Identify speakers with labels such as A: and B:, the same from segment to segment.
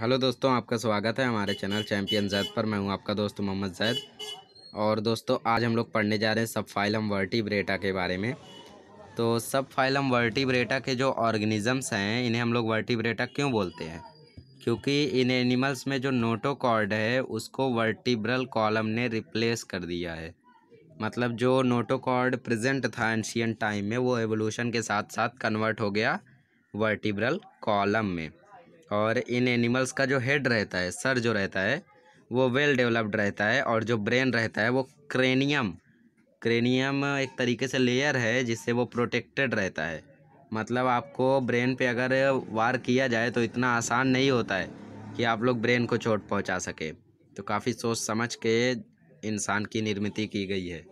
A: hello दोस्तों आपका स्वागत है हमारे चैनल चैम्पियन जैद पर मैं हूं आपका दोस्त मोहम्मद जैद और दोस्तों आज हम लोग पढ़ने जा रहे हैं सब फाइलम ब्रेटा के बारे में तो सब फाइलम ब्रेटा के जो ऑर्गेनिजम्स हैं इन्हें हम लोग ब्रेटा क्यों बोलते हैं क्योंकि इन एनिमल्स में जो नोटोकॉर्ड है उसको वर्टिब्रल कॉलम ने रिप्लेस कर दिया है मतलब जो नोटोकॉर्ड प्रजेंट था एंशियन टाइम में वो एवोल्यूशन के साथ साथ कन्वर्ट हो गया वर्टिब्रल कॉलम में और इन एनिमल्स का जो हेड रहता है सर जो रहता है वो वेल डेवलप्ड रहता है और जो ब्रेन रहता है वो क्रेनियम क्रेनियम एक तरीके से लेयर है जिससे वो प्रोटेक्टेड रहता है मतलब आपको ब्रेन पे अगर वार किया जाए तो इतना आसान नहीं होता है कि आप लोग ब्रेन को चोट पहुंचा सके तो काफ़ी सोच समझ के इंसान की निर्मित की गई है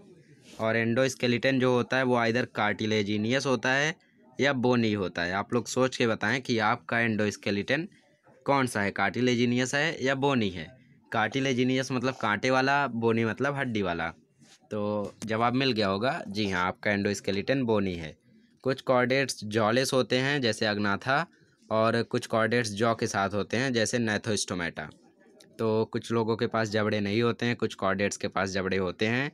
A: और एंडोस्केलेटन जो होता है वो आइधर कार्टिलेजीनियस होता है या बोनी होता है आप लोग सोच के बताएं कि आपका एंडोस्केलेटन कौन सा है कार्टिलेजिनियस है या बोनी है कार्टिलेजिनियस मतलब कांटे वाला बोनी मतलब हड्डी वाला तो जवाब मिल गया होगा जी हाँ आपका एंडोस्केलेटन बोनी है कुछ कॉर्डेट्स जॉलेस होते हैं जैसे अग्नाथा और कुछ कॉर्डेट्स जॉ के साथ होते हैं जैसे नैथोस्टोमेटा तो कुछ लोगों के पास जबड़े नहीं होते हैं कुछ कॉर्डेट्स के पास जबड़े होते हैं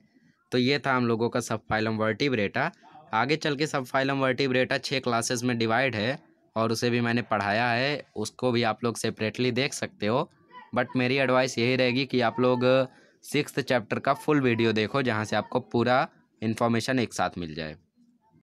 A: तो ये था हम लोगों का सब फाइलम वर्टिब्रेटा आगे चल के सब फाइलम वर्टिब्रेटा छः क्लासेस में डिवाइड है और उसे भी मैंने पढ़ाया है उसको भी आप लोग सेपरेटली देख सकते हो बट मेरी एडवाइस यही रहेगी कि आप लोग सिक्स चैप्टर का फुल वीडियो देखो जहाँ से आपको पूरा इन्फॉर्मेशन एक साथ मिल जाए